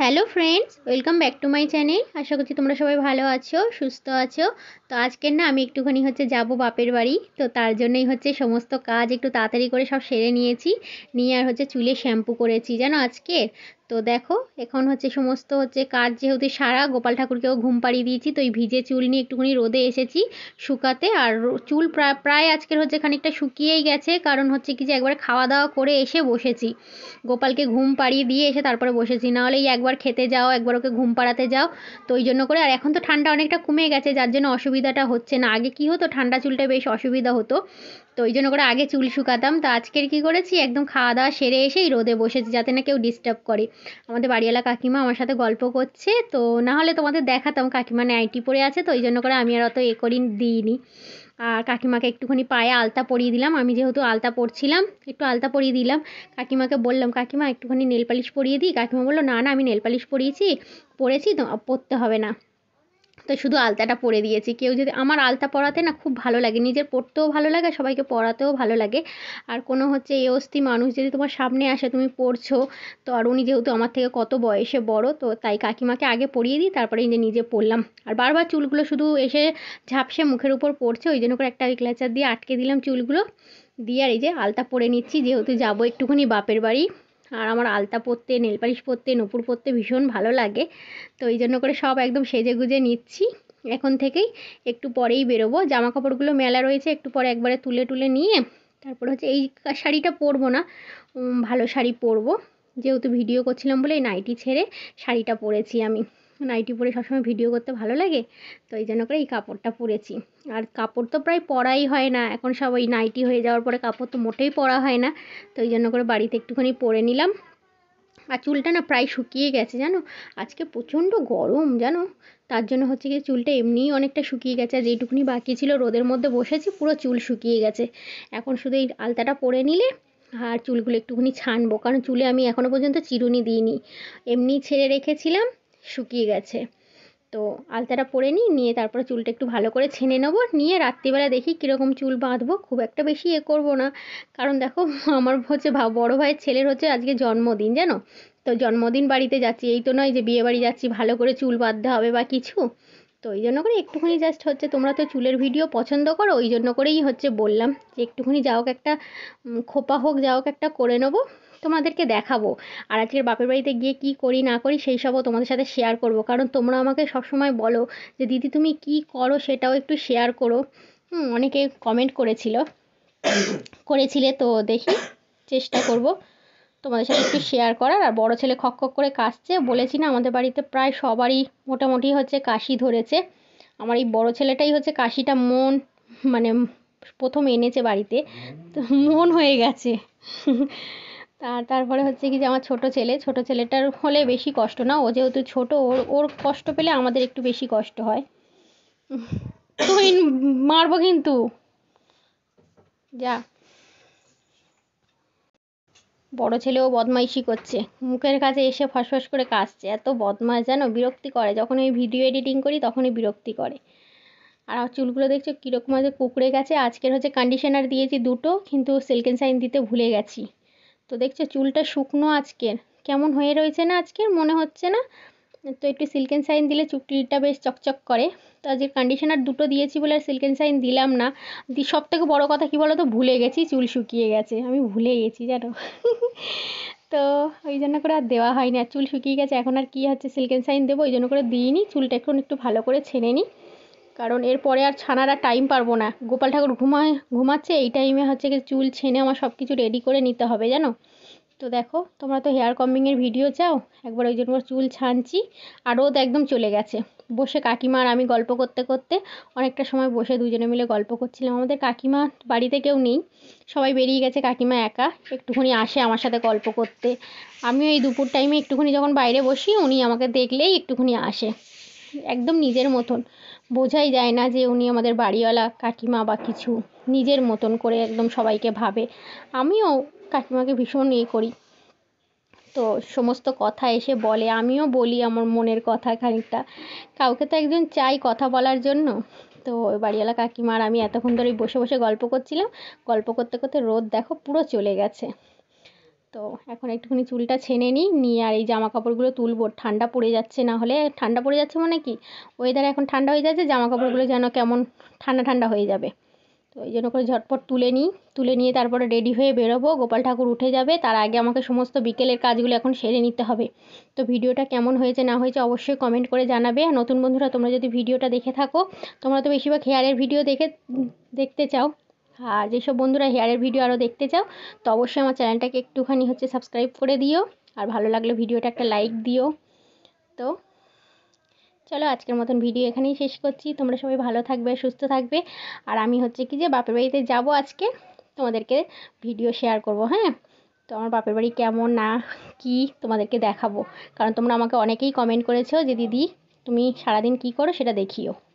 hello friends welcome back to my channel আশা করছি তোমরা সবাই ভালো আছো সুস্থ আছো তো আজকের না আমি একটুখানি হচ্ছে যাব বাপের বাড়ি তো তার জন্যই হচ্ছে সমস্ত কাজ একটু তাড়াতাড়ি করে সব সেরে নিয়েছি নিয়ে আর হচ্ছে চুলে শ্যাম্পু করেছি জানো আজকে তো দেখো এখন হচ্ছে সমস্ত হচ্ছে কাজ যেহেতু সারা গোপাল ঠাকুরকেও ঘুম পাড়িয়ে দিয়েছি তো এই ভিজে চুল নিয়ে একটুখানি রোদে এসেছি শুকাতে আর চুল প্রায় প্রায় আজকের হচ্ছে খানিকটা শুকিয়েই গেছে কারণ হচ্ছে কি যে একবার খাওয়া দাওয়া করে এসে বসেছি গোপালকে ঘুম পাড়িয়ে দিয়ে এসে তারপরে বসেছি নাহলে এই একবার খেতে যাও একবার ওকে ঘুম পাড়াতে যাও তো ওই জন্য করে আর এখন তো ঠান্ডা অনেকটা কমে গেছে যার জন্য অসুবিধাটা হচ্ছে না আগে কি হতো ঠান্ডা চুলটা বেশ অসুবিধা হতো তো ওই জন্য করে আগে চুল শুকাতাম তো আজকের কি করেছি একদম খাওয়া দাওয়া সেরে এসেই রোদে বসেছি যাতে না কেউ ডিস্টার্ব করে আমাদের বাড়িওয়ালা কাকিমা আমার সাথে গল্প করছে তো না হলে তোমাদের দেখাতাম কাকিমা নাইটি পরে আছে তো ওই জন্য করে আমি আর অত এ করি দিইনি আর কাকিমাকে একটুখানি পায়ে আলতা পরিয়ে দিলাম আমি যেহেতু আলতা পরছিলাম একটু আলতা পরিয়ে দিলাম কাকিমাকে বললাম কাকিমা একটুখানি নেল পালিশ পরিয়ে দিই কাকিমা বললো না না আমি নেলপালিশ পরিয়েছি পরেছি তো পরতে হবে না তো শুধু আলতাটা পরে দিয়েছি কেউ যদি আমার আলতা পরাতে না খুব ভালো লাগে নিজের পরতেও ভালো লাগে সবাইকে পরাতেও ভালো লাগে আর কোনো হচ্ছে এ অস্থি মানুষ যদি তোমার সামনে আসে তুমি পড়ছো তো আর উনি যেহেতু আমার থেকে কত বয়সে বড় তো তাই কাকিমাকে আগে পরিয়ে দিই তারপরে যে নিজে পরলাম আর বারবার চুলগুলো শুধু এসে ঝাপসে মুখের উপর পড়ছে ওই জন্য করে একটা ক্লাচার দিয়ে আটকে দিলাম চুলগুলো দিয়ে আর এই যে আলতা পরে নিচ্ছি যেহেতু যাবো একটুখানি বাপের বাড়ি আর আমার আলতা পরতে নেলপালিশ পরতে নূপুর পরতে ভীষণ ভালো লাগে তো এই জন্য করে সব একদম সেজে গুজে নিচ্ছি এখন থেকেই একটু পরেই বেরোবো জামা কাপড়গুলো মেলা রয়েছে একটু পরে একবারে তুলে টুলে নিয়ে তারপর হচ্ছে এই শাড়িটা পরবো না ভালো শাড়ি পরবো যেহেতু ভিডিও করছিলাম বলে এই নাইটি ছেড়ে শাড়িটা পরেছি আমি নাইটি পরে সবসময় ভিডিও করতে ভালো লাগে তো এই জন্য করে এই কাপড়টা পরেছি আর কাপড় তো প্রায় পরাই হয় না এখন সব ওই নাইটি হয়ে যাওয়ার পরে কাপড় তো মোটেই পরা হয় না তো এই জন্য করে বাড়িতে একটুখানি পরে নিলাম আর চুলটা না প্রায় শুকিয়ে গেছে জানো আজকে প্রচণ্ড গরম জানো তার জন্য হচ্ছে কি চুলটা এমনিই অনেকটা শুকিয়ে গেছে আর যেটুকুনি বাকি ছিল রোদের মধ্যে বসেছি পুরো চুল শুকিয়ে গেছে এখন শুধু এই আলতাটা পরে নিলে আর চুলগুলো একটুখানি ছানবো কারণ চুলে আমি এখনও পর্যন্ত চিরুনি দিইনি এমনি ছেড়ে রেখেছিলাম শুকিয়ে গেছে তো আলতাটা পরে নিই নিয়ে তারপরে চুলটা একটু ভালো করে ছেনে নেবো নিয়ে রাত্রিবেলা দেখি কীরকম চুল বাঁধবো খুব একটা বেশি এ করবো না কারণ দেখো আমার হচ্ছে বড় ভাইয়ের ছেলের হচ্ছে আজকে জন্মদিন জানো তো জন্মদিন বাড়িতে যাচ্ছি এই তো নয় যে বিয়ে বাড়ি যাচ্ছি ভালো করে চুল বাঁধতে হবে বা কিছু তো এই জন্য করে একটুখানি জাস্ট হচ্ছে তোমরা তো চুলের ভিডিও পছন্দ করো ওই জন্য করেই হচ্ছে বললাম যে একটুখানি যাওক একটা খোপা হোক যাওক একটা করে নেবো তোমাদেরকে দেখাবো আর আজকের বাপের বাড়িতে গিয়ে কি করি না করি সেই সবও তোমাদের সাথে শেয়ার করব কারণ তোমরা আমাকে সবসময় বলো যে দিদি তুমি কি করো সেটাও একটু শেয়ার করো অনেকে কমেন্ট করেছিল করেছিলে তো দেখি চেষ্টা করব তোমাদের সাথে একটু শেয়ার করার আর বড় ছেলে খক খক করে কাশছে বলেছি না আমাদের বাড়িতে প্রায় সবারই মোটামুটি হচ্ছে কাশি ধরেছে আমার এই বড় ছেলেটাই হচ্ছে কাশিটা মন মানে প্রথম এনেছে বাড়িতে তো মন হয়ে গেছে তারপরে হচ্ছে কি যে আমার ছোটো ছেলে ছোটো ছেলেটার হলে বেশি কষ্ট না ও যেহেতু ছোটো ওর ওর কষ্ট পেলে আমাদের একটু বেশি কষ্ট হয় তুই মারবো কিন্তু যা বড় ছেলেও বদমাইশি করছে মুখের কাছে এসে ফসফস করে কাশছে এত বদমাস যেন বিরক্তি করে যখন আমি ভিডিও এডিটিং করি তখনই বিরক্তি করে আর আমার চুলগুলো দেখছো কীরকম আছে কুকড়ে গেছে আজকের হচ্ছে কন্ডিশনার দিয়েছি দুটো কিন্তু সিল্কেন সাইন দিতে ভুলে গেছি তো দেখছো চুলটা শুকনো আজকের কেমন হয়ে রয়েছে না আজকের মনে হচ্ছে না তো একটু সিল্কেন সাইন দিলে চুলটা বেশ চকচক করে তো আজকে কন্ডিশনার দুটো দিয়েছি বলে আর সিল্কেন সাইন দিলাম না সব থেকে বড়ো কথা কী বলো তো ভুলে গেছি চুল শুকিয়ে গেছে আমি ভুলে গেছি জানো তো ওই জন্য করে আর দেওয়া হয়নি আর চুল শুকিয়ে গেছে এখন আর কী হচ্ছে সিল্কেন সাইন দেবো ওই জন্য করে দিইনি চুলটা এখন একটু ভালো করে ছেনে নিই কারণ এরপরে আর ছানার আর টাইম পারবো না গোপাল ঠাকুর ঘুমায় ঘুমাচ্ছে এই টাইমে হচ্ছে কি চুল ছেনে আমার সব কিছু রেডি করে নিতে হবে জানো তো দেখো তোমরা তো হেয়ার কম্বিংয়ের ভিডিও চাও একবার ওই জন্য চুল ছানছি আর তো একদম চলে গেছে বসে কাকিমা আর আমি গল্প করতে করতে অনেকটা সময় বসে দুজনে মিলে গল্প করছিলাম আমাদের কাকিমা বাড়িতে কেউ নেই সবাই বেরিয়ে গেছে কাকিমা একা একটুখানি আসে আমার সাথে গল্প করতে আমিও এই দুপুর টাইমে একটুখানি যখন বাইরে বসি উনি আমাকে দেখলেই একটুখানি আসে একদম নিজের মতন বোঝাই যায় না যে উনি আমাদের বাড়িওয়ালা কাকিমা বা কিছু নিজের মতন করে একদম সবাইকে ভাবে আমিও কাকিমাকে ভীষণ ইয়ে করি তো সমস্ত কথা এসে বলে আমিও বলি আমার মনের কথা খানিকটা কাউকে তো একজন চাই কথা বলার জন্য তো বাড়িওয়ালা কাকিমার আমি এতক্ষণ ধরে বসে বসে গল্প করছিলাম গল্প করতে করতে রোদ দেখো পুরো চলে গেছে তো এখন একটুখানি চুলটা ছেনে নিই নিয়ে আর এই জামা কাপড়গুলো তুলবো ঠান্ডা পড়ে যাচ্ছে না হলে ঠান্ডা পড়ে যাচ্ছে মানে কি ওয়েদার এখন ঠান্ডা হয়ে যাচ্ছে জামা কাপড়গুলো যেন কেমন ঠান্ডা ঠান্ডা হয়ে যাবে তো এই জন্য করে ঝটপট তুলে নিই তুলে নিয়ে তারপরে রেডি হয়ে বেরোবো গোপাল ঠাকুর উঠে যাবে তার আগে আমাকে সমস্ত বিকেলের কাজগুলো এখন সেরে নিতে হবে তো ভিডিওটা কেমন হয়েছে না হয়েছে অবশ্যই কমেন্ট করে জানাবে আর নতুন বন্ধুরা তোমরা যদি ভিডিওটা দেখে থাকো তোমরা তো বেশিরভাগ হেয়ারের ভিডিও দেখে দেখতে চাও আর যেসব বন্ধুরা হেয়ারের ভিডিও আরও দেখতে চাও তো অবশ্যই আমার চ্যানেলটাকে একটুখানি হচ্ছে সাবস্ক্রাইব করে দিও আর ভালো লাগলে ভিডিওটা একটা লাইক দিও তো চলো আজকের মতন ভিডিও এখানেই শেষ করছি তোমরা সবাই ভালো থাকবে সুস্থ থাকবে আর আমি হচ্ছে কি যে বাপের বাড়িতে যাব আজকে তোমাদেরকে ভিডিও শেয়ার করব হ্যাঁ তো আমার বাপের বাড়ি কেমন না কি তোমাদেরকে দেখাবো কারণ তোমরা আমাকে অনেকেই কমেন্ট করেছো যে দিদি তুমি সারাদিন কি করো সেটা দেখিও